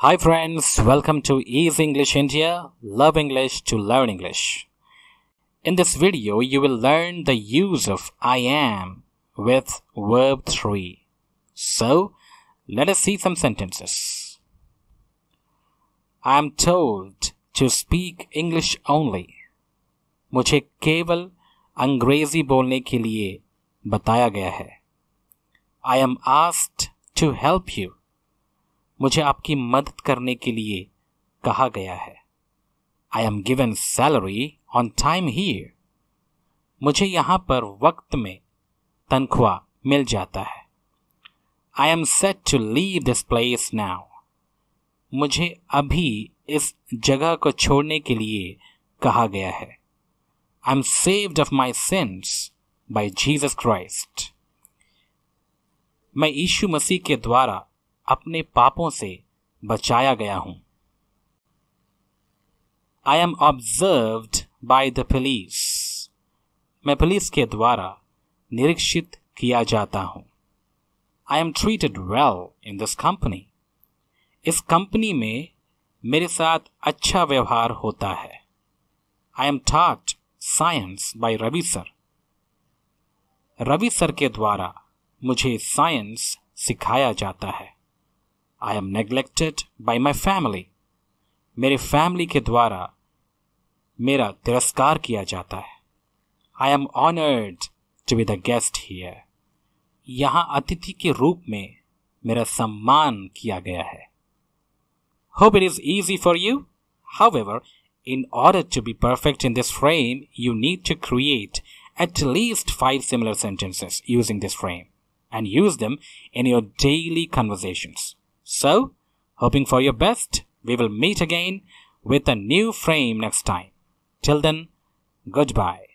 Hi friends, welcome to Easy English India. Love English to learn English. In this video, you will learn the use of I am with verb 3. So, let us see some sentences. I am told to speak English only. मुझे केवल अंग्रेजी बोलने के लिए बताया गया है. I am asked to help you. मुझे आपकी मदद करने के लिए कहा गया है I am given salary on time ही मुझे यहां पर वक्त में तनख्वाह मिल जाता है I am set to leave this place now मुझे अभी इस जगह को छोड़ने के लिए कहा गया है I am saved of my sins by Jesus Christ मैं यीशु मसीह के द्वारा अपने पापों से बचाया गया हूं I am observed by the police मैं पुलिस के द्वारा निरीक्षित किया जाता हूं I am treated well in this company इस कंपनी में मेरे साथ अच्छा व्यवहार होता है I am taught science by Ravi sir Ravi sir के द्वारा मुझे साइंस सिखाया जाता है I am neglected by my family मेरे फैमिली के द्वारा मेरा तिरस्कार किया जाता है I am honoured to be the guest here यहाँ अतिथि के रूप में मेरा सम्मान किया गया है hope it is easy for you however in order to be perfect in this frame you need to create at least five similar sentences using this frame and use them in your daily conversations. So, hoping for your best, we will meet again with a new frame next time. Till then, goodbye.